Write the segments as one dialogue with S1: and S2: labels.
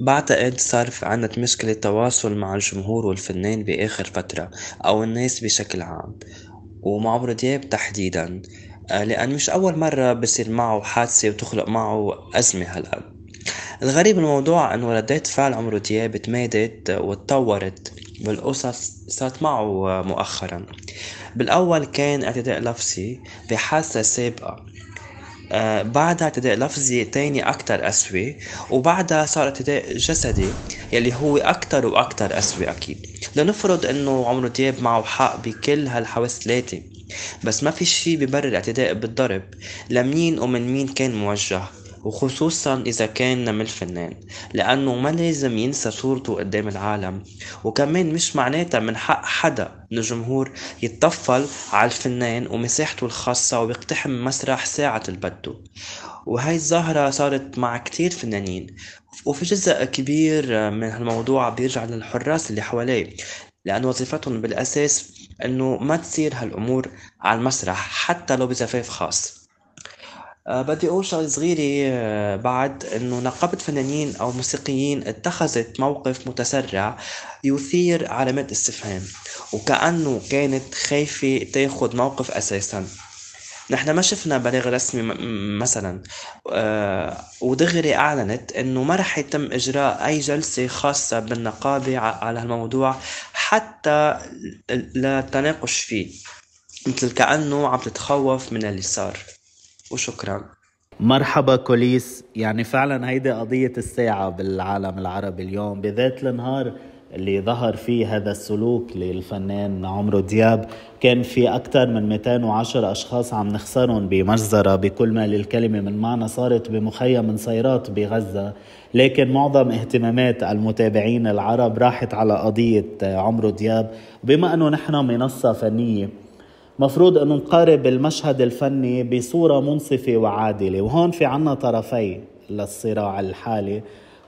S1: بعتقد صار في عنا مشكلة تواصل مع الجمهور والفنان بآخر فترة أو الناس بشكل عام ومع دياب تحديدا آه، لأن مش أول مرة بصير معه حادثة وتخلق معه أزمة هلأ الغريب الموضوع إنه ردات فعل عمرو دياب تمادت وتطورت بالقصص صارت معه مؤخرا بالأول كان اعتداء لفظي بحادثة سابقة آه، بعدها ابتدى لفظي تاني أكتر قسوة وبعدها صار ابتداء جسدي يلي هو أكتر وأكتر قسوة أكيد لنفرض إنه عمرو دياب معه حق بكل هالحواس ثلاثة بس ما في شي ببرر الاعتداء بالضرب لمين ومن مين كان موجه وخصوصا إذا كان نمل فنان لأنه ما لازم ينسى صورته قدام العالم وكمان مش معناتها من حق حدا من الجمهور يتطفل على الفنان ومساحته الخاصة ويقتحم مسرح ساعة البدو وهي الظاهرة صارت مع كتير فنانين وفي جزء كبير من هالموضوع بيرجع للحراس اللي حواليه لأن وظيفتهم بالأساس أنه ما تصير هالأمور على المسرح حتى لو بزفاف خاص آه، بدي شغله صغيرة آه، بعد أنه نقابة فنانين أو موسيقيين اتخذت موقف متسرع يثير علامات استفهام وكأنه كانت خايفة تاخذ موقف أساساً نحن ما شفنا بلاغ رسمي مثلا آه، ودغري اعلنت انه ما رح يتم اجراء اي جلسه خاصه بالنقابه على هالموضوع حتى للتناقش فيه مثل كانه عم تتخوف من اللي صار وشكرا
S2: مرحبا كوليس يعني فعلا هيدي قضية الساعة بالعالم العربي اليوم بذات النهار اللي ظهر فيه هذا السلوك للفنان عمرو دياب كان في أكثر من 210 أشخاص عم نخسرهم بمجزرة بكل ما للكلمة من معنى صارت بمخيم نصيرات بغزة لكن معظم اهتمامات المتابعين العرب راحت على قضية عمرو دياب بما أنه نحن منصة فنية مفروض انه نقارب المشهد الفني بصورة منصفة وعادلة وهون في عنا طرفي للصراع الحالي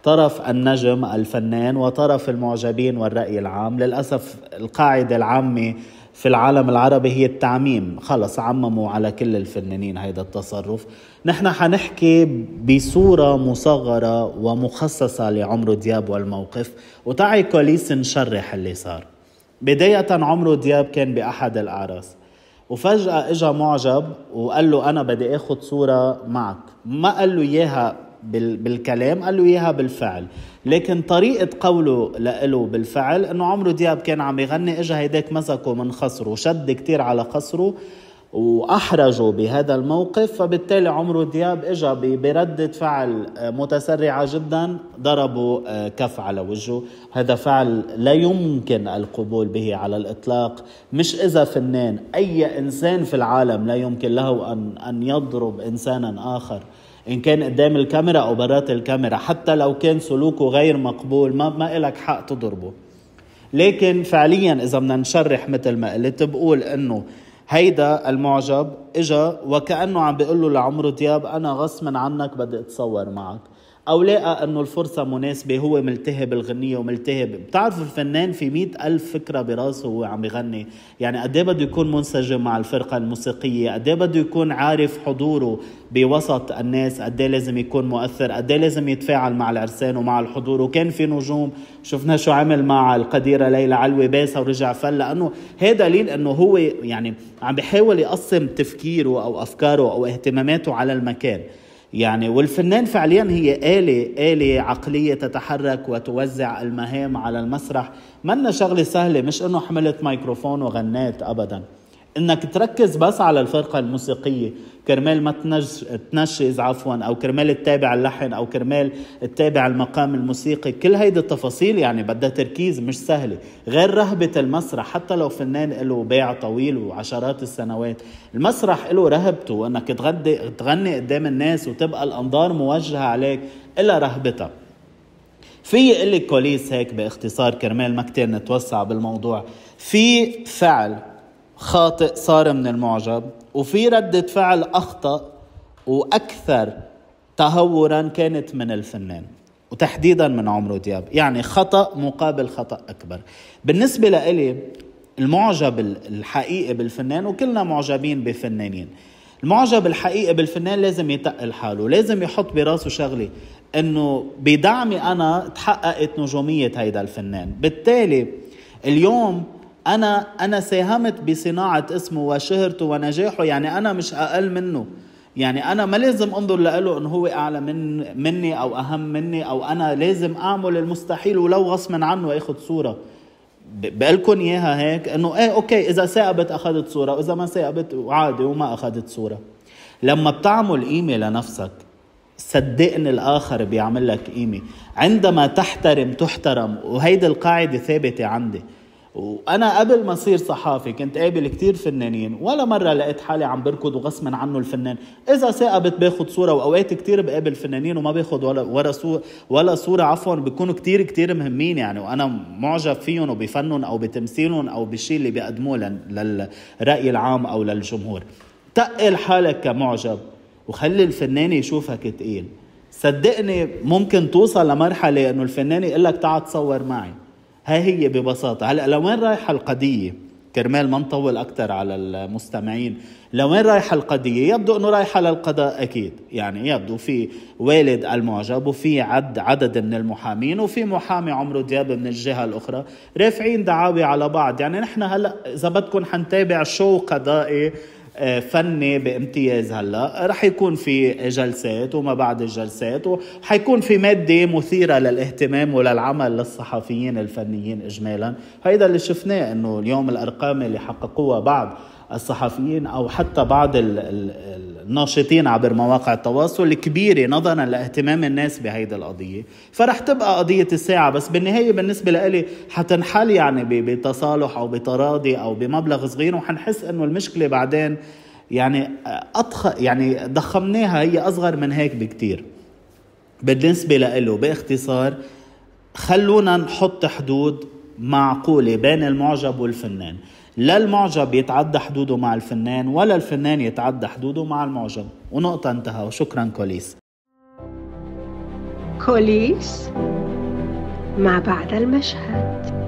S2: طرف النجم الفنان وطرف المعجبين والرأي العام للأسف القاعدة العامة في العالم العربي هي التعميم خلص عمموا على كل الفنانين هيدا التصرف نحن حنحكي بصورة مصغرة ومخصصة لعمرو دياب والموقف وتعي كوليس نشرح اللي صار بداية عمرو دياب كان بأحد الأعراس وفجأة اجا معجب وقال له أنا بدي أخذ صورة معك ما قال له إياها بالكلام قال له إياها بالفعل لكن طريقة قوله لإله بالفعل أنه عمرو دياب كان عم يغني اجا هيداك مسكه من خصره وشد كتير على خصره واحرجوا بهذا الموقف فبالتالي عمرو دياب اجى برده فعل آه، متسرعه جدا ضربوا آه، كف على وجهه هذا فعل لا يمكن القبول به على الاطلاق مش اذا فنان اي انسان في العالم لا يمكن له ان ان يضرب انسانا اخر ان كان قدام الكاميرا او برات الكاميرا حتى لو كان سلوكه غير مقبول ما ما لك حق تضربه لكن فعليا اذا بدنا نشرح مثل ما قلت بقول انه هيدا المعجب اجا وكانه عم بيقول له لعمرو دياب انا غصبا عنك بدي اتصور معك او لقى انه الفرصه مناسبه هو ملتهي بالغنيه وملتهي بتعرف الفنان في مئة الف فكره براسه وهو عم يغني يعني قد إيه بده يكون منسجم مع الفرقه الموسيقيه قد إيه بده يكون عارف حضوره بوسط الناس قد إيه لازم يكون مؤثر قد لازم يتفاعل مع العرسان ومع الحضور وكان في نجوم شفنا شو عمل مع القديره ليلى علوي باسها ورجع فل لانه هذا دليل انه هو يعني عم بيحاول يقسم تفكيره او افكاره او اهتماماته على المكان يعني والفنان فعليا هي آلة آلة عقلية تتحرك وتوزع المهام على المسرح منا شغلة سهلة مش انه حملت ميكروفون وغنيت ابدا انك تركز بس على الفرقة الموسيقية كرمال ما تنشز عفوا او كرمال تتابع اللحن او كرمال تتابع المقام الموسيقي كل هيدي التفاصيل يعني بدها تركيز مش سهلة غير رهبة المسرح حتى لو فنان له باع طويل وعشرات السنوات المسرح له رهبته وانك تغدي تغني قدام الناس وتبقى الانظار موجهة عليك الا رهبتها في اللي كوليس هيك باختصار كرمال ما كتير نتوسع بالموضوع في فعل خاطئ صار من المعجب وفي ردة فعل أخطأ وأكثر تهورا كانت من الفنان وتحديدا من عمرو دياب يعني خطأ مقابل خطأ أكبر بالنسبة لإلي المعجب الحقيقي بالفنان وكلنا معجبين بفنانين المعجب الحقيقي بالفنان لازم يتقل حاله لازم يحط براسه شغلة انه بدعمي انا تحققت نجومية هيدا الفنان بالتالي اليوم انا انا ساهمت بصناعه اسمه وشهرته ونجاحه يعني انا مش اقل منه يعني انا ما لازم انظر لإله انه هو اعلى من مني او اهم مني او انا لازم اعمل المستحيل ولو غصبا عنه اخذ صوره بقلكن اياها هيك انه ايه اوكي اذا ثاقبت اخذت صوره واذا ما ثاقبت عادي وما اخذت صوره لما بتعمل قيمه لنفسك صدقني الاخر بيعمل لك قيمه عندما تحترم تحترم وهيدي القاعده ثابته عندي وانا قبل ما اصير صحافي كنت قابل كتير فنانين ولا مره لقيت حالي عم بركض وغصبا عنه الفنان اذا ثاقبت باخذ صوره واوقات كتير بقابل فنانين وما باخذ ولا ولا صوره ولا صوره عفوا بيكونوا كتير كتير مهمين يعني وانا معجب فيهم وبفنهم او بتمثيلهم او بالشيء اللي بيقدموه للراي العام او للجمهور تقل حالك كمعجب وخلي الفنان يشوفك تقيل صدقني ممكن توصل لمرحله انه الفنان يقول لك تعال تصور معي هاي هي ببساطة هلا لوين رايحة القضية كرمال ما نطول أكثر على المستمعين لوين رايحة القضية يبدو أنه رايحة للقضاء أكيد يعني يبدو في والد المعجب وفي عد عدد من المحامين وفي محامي عمرو دياب من الجهة الأخرى رافعين دعاوي على بعض يعني نحن هلأ إذا بدكم حنتابع شو قضائي فني بامتياز هلا رح يكون في جلسات وما بعد الجلسات وحيكون في ماده مثيره للاهتمام وللعمل للصحفيين الفنيين اجمالا هيدا اللي شفناه انه اليوم الارقام اللي حققوها بعض الصحفيين او حتى بعض الناشطين عبر مواقع التواصل الكبيره نظرا لاهتمام الناس بهيدي القضيه فرح تبقى قضيه الساعه بس بالنهايه بالنسبه لإلي حتنحل يعني بتصالح او بتراضي او بمبلغ صغير وحنحس انه المشكله بعدين يعني أضخ يعني ضخمناها هي اصغر من هيك بكثير. بالنسبه لإله باختصار خلونا نحط حدود معقوله بين المعجب والفنان لا المعجب يتعدى حدوده مع الفنان ولا الفنان يتعدى حدوده مع المعجب ونقطة انتهى وشكرا كوليس كوليس مع بعد المشهد